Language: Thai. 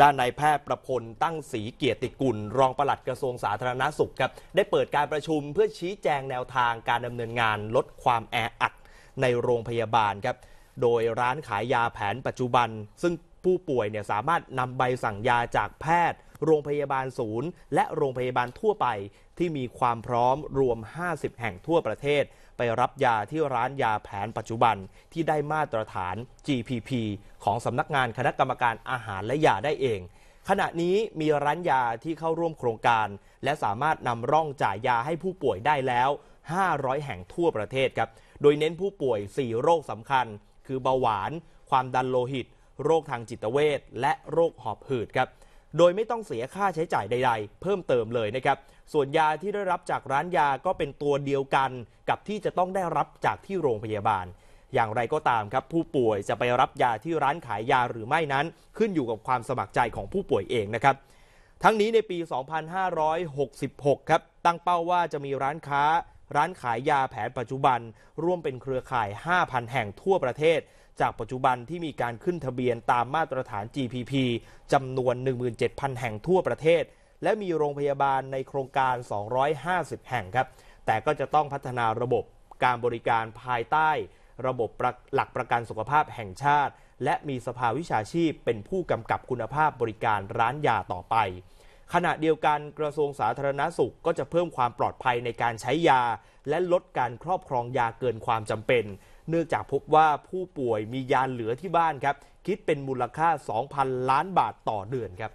ด้านนายแพทย์ประพลตั้งศรีเกียรติกุลรองปลัดกระทรวงสาธารณาสุขครับได้เปิดการประชุมเพื่อชี้แจงแนวทางการดำเนินงานลดความแออัดในโรงพยาบาลครับโดยร้านขายยาแผนปัจจุบันซึ่งผู้ป่วยเนี่ยสามารถนำใบสั่งยาจากแพทย์โรงพยาบาลศูนย์และโรงพยาบาลทั่วไป ที่มีความพร้อมรวม 50 แห่งทั่วประเทศ ไปรับยาที่ร้านยาแผนปัจจุบันที่ได้มาตรฐาน GPP ของสำนักงานคณะกรรมการอาหารและยาได้เอง ขณะนี้มีร้านยาที่เข้าร่วมโครงการ และสามารถนำร่องจ่ายยาให้ผู้ป่วยได้แล้ว 500 แห่งทั่วประเทศ ครับ โดยเน้นผู้ป่วย 4 โรคสำคัญ คือเบาหวาน ความดันโลหิต โรคทางจิตเวชและโรคหอบหืดครับโดยไม่ต้องเสียค่าใช้จ่ายใดๆ เพิ่มเติมเลยนะครับ ส่วนยาที่ได้รับจากร้านยาก็เป็นตัวเดียวกัน กับที่จะต้องได้รับจากที่โรงพยาบาล อย่างไรก็ตามครับผู้ป่วยจะไปรับยาที่ร้านขายยาหรือไม่นั้น ขึ้นอยู่กับความสมัครใจของผู้ป่วยเองนะครับ ทั้งนี้ในปี 2566 ครับ ตั้งเป้าว่าจะมีร้านค้าร้านขายยาแผนปัจจุบันร่วมเป็นเครือข่าย 5,000 แห่งทั่วประเทศ จากปัจจุบันที่มีการขึ้นทะเบียนตามมาตรฐาน GPP จำนวน 17,000 แห่งทั่วประเทศ และมีโรงพยาบาลในโครงการ 250 แห่งครับ แต่ก็จะต้องพัฒนาระบบการบริการภายใต้ ระบบหลักประกันสุขภาพแห่งชาติ และมีสภาวิชาชีพเป็นผู้กำกับคุณภาพบริการร้านยาต่อไปขณะเดียวกันกระทรวงสาธารณาสุขก็จะเพิ่มความปลอดภัยในการใช้ยา และลดการครอบครองยาเกินความจำเป็น เนื่องจากพบว่าผู้ป่วยมียาเหลือที่บ้านครับ คิดเป็นมูลค่า 2,000 ล้านบาทต่อเดือนครับ